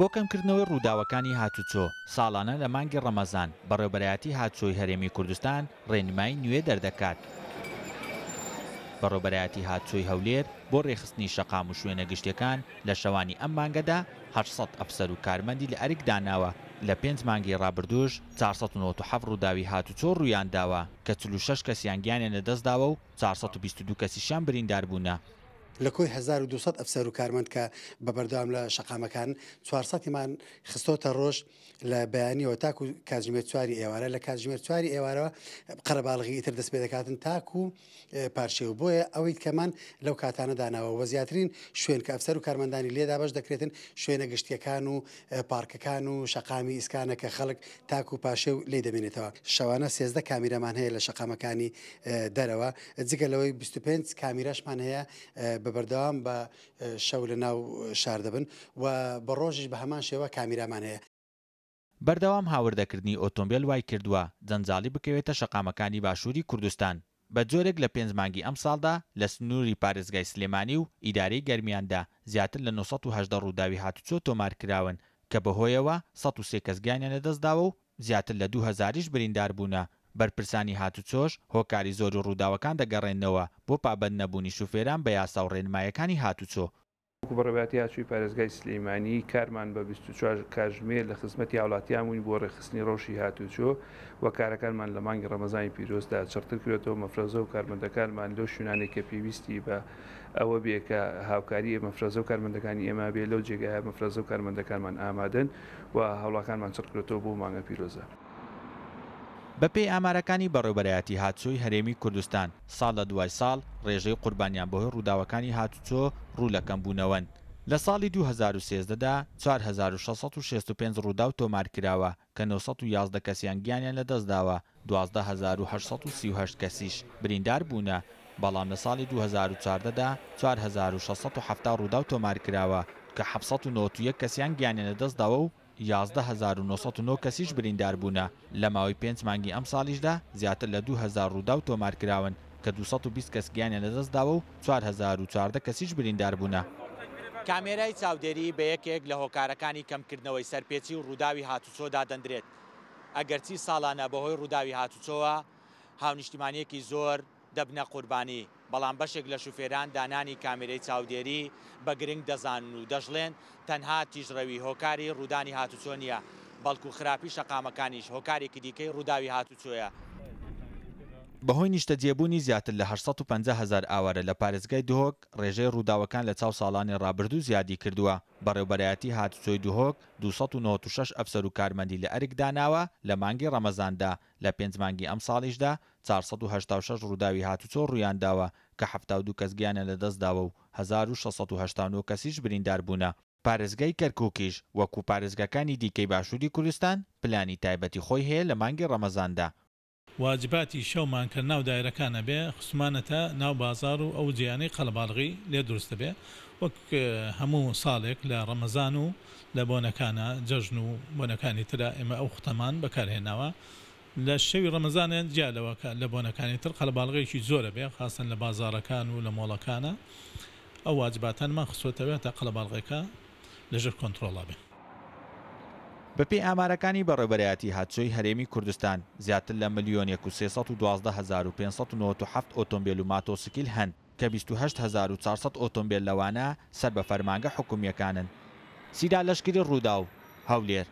بۆ کەمکردنەوەی ڕووداوەکانی هاتوچۆ ساڵانە لە مانگی ڕەمەزان بەڕێبەرایەتی هاتوۆی هەرێمی کوردستان ڕێنمای نوێ دەردەکات. بەڕۆبەرایەتی هاتوۆی هەولێر بۆ ڕێخستنی شەقام و شوێنە گشتەکان لە شەوانی ئەم مانگەدا 800 ئەفسەر و کارمەندی لە ئەرک داناوە لە پێنج مانگی ڕابردوش 497 ڕووداوی هاتوچۆ ڕوویان داوە کە 46 کەسیانگیانیان لەدەستداوە و 422 کەسیشان بریندار بوونە لە کۆی 1200 ئەفسەر و کارمەند کە بە بەردام لە شقامەکان 400مان خستۆتە ڕۆژ لە بەیانیەوە تاکو و کاتژمێر چواری ئێوارە لە کاتژمێر چواری ئێوارەوە قەرەباڵغی ئیتر دەست پێ دەکاتن تاکو و پارشێو بۆیە ئەوەی کەمان لەو کاتانە داناەوە وە زیاترین شوێن کە ئەفسەر و کارمەندانی لێدا بەش دەکرێتن شوێنە گشتیەکان و پارکەکان و شقامی ئیسکانە کە خەڵک تاکو و پاشێ و لێ دەبێنێتەوە شەوانە سێزدە کامیرەمان هەیە لە شقامەکانی دەرەوە جگە لەوەی 25 کامیرەشمان هەیە بەبەردەوام بە شەو لە ناو شار دەبن و بە ڕۆژیش بە هەمان شێوە کامیرامان هەیە بەردەوام هاوردەکردنی ئۆتۆمبیل وای کردووە جەنجالی بکەوێتە شەقامەکانی باشووری کوردستان بە جۆرێک لە پێنجمانگی ئەم ساڵدا لە سنووری پارێزگای سلێمانی و ئیدارەی گەرمیاندا زیاتر لە 1970 ڕووداوی هاتوچۆ تۆمار کراون کە بەهۆیەوە 1 کەسگیانیانە دەستداوە و زیاتر لە 2000ش بریندار بوونە بەرپرسانی هاتوچۆش هۆکاری زۆر و ڕووداوەکان دەگەڕێنەوە بۆ پابند نەبوونی شوفێران بە یاسا و ڕێنمایەکانی هاتوچۆ بەڕێباتی هاچووی پارێزگای سلەیمانی کارمان بە 24 کاژمێر لە خزمەتی هاوڵاتیانمون بۆ ڕێخستنی ڕۆژی هاتوچۆ و کارەکانمان لە مانگی ڕەمەزانی پیرۆزدا چڕتر کرێتەوە مەفرەزە و کارمەندەکانمان لۆ شوونانێککە پێویستی بە ئەوە بێکە هاوکاری مەفرەزە و کارمەندەکانی ئێمە بێ لەو جێگایە مەفرەزە و کارمەندەکانمان ئامادەن و هەوڵەکانمان چڕکرێتەوە بۆ مانگە پیرۆزە. بە پێی ئامارەکانی بەڕێبەرایەتی هاتچۆی هەرێمی کوردستان ساڵ لە دوای ساڵ ڕێژەی قوربانیان بەهۆی ڕووداوەکانی هاتوچۆ ڕوولەکەم بوونەوەن لە ساڵی 2013دا 4665 ڕوودا و تۆمارکراوە کە 911 کەسیان گیانیان لەدەستداوە 12838 کەسیش بریندار بوونە بەڵام لە ساڵی 2014دا 4670 ڕوودا و تۆمارکراوە کە 1970 کەسیان گیانیان لەدەستداوە و 1990 کەسیش بریندار بوونە لە ماوەی پێنج مانگی ئەم ساڵیشدا زیاتر لە 2000 ڕوودا و تۆمارکراون کە 220 کەس گیانیان لەدەستداوە و 1940 کەسیش بریندار بوونە. کامێرای چاودێری بە یەکێک لە هۆکارەکانی کەمکردنەوەی سەرپێچی و ڕووداوی هاتوچۆدا دەندرێت. ئەگەرچی ساڵانە بەهۆی ڕووداوی هاتوچۆوە هاونیشتیمانیەکی زۆر دەبنە قوربانی بەڵام بەشێک لە شوفێران دانانی کامێرەی چاودێری بە گرنگ دەزانن و دەژڵێن تەنها تیژڕەوی هۆکاری ڕوودانی هاتوچۆ نیە بەڵکو خراپی شەقامەکانیش هۆکارێکی دیکەی ڕووداوی هاتوچۆیە بەهۆی نیشتە جێبوونی زیاتر لە 1500هزار ئاوارە لە پارێزگای دهۆک ڕێژەی ڕووداوەکان لە چاو ساڵانی ڕابردوو زیادی کردووە بەڕێوبەرایەتی هاتوچۆی دهۆک 296 ئەفسەر و کارمەندی لە ئەرک داناوە لە مانگی ڕەمەزاندا لە پێنج مانگی ئەم ساڵیشدا 486 ڕووداوی هاتوچۆ ڕوویانداوە کە 72 کەس گیانە لە دەستداوە و 1680 کەسیش بریندار بوونە. پارێزگای کەرکوکیش وەکو پارێزگەکانی دیکەی باشووری کوردستان پلانی تایبەتی خۆی هەیە لە مانگی ڕەمەزاندا واجباتی شەومان کە ناو دایرەکانە بێ خسمانەتە ناو بازار و ئەو جیانەی قەلباڵغی لێ دروستە بێ وەک هەموو ساڵێک لە ڕەمەزان و لە بۆنەکانە جەژن و بۆنەکانی تررا ئێمە ئەو ختەمان بەکارهێناوە لە شەوی ڕەمەزانیان جیالەوەکە لە بۆنەکانی تر قەلباڵغێکی زۆرە بێ خاستن لە بازارەکان و لە مۆڵەکانە ئەو واجباتانمان خسوتەوێت تا قەلباڵغێکە لەژر کۆنتترۆڵا بێ بەپی ئامارەکانی بەڕێبەرایەتی هاتچۆی هەرێمی کوردستان زیاتر لە ملیۆن 1597 ئۆتۆمبیل و ماتۆسکیل هەن کە 2400 ئۆتۆمبیل لەوانە سەر بە فەرمانگە حکومیەکانن سیدا لەشکری ڕوودا و هەولێر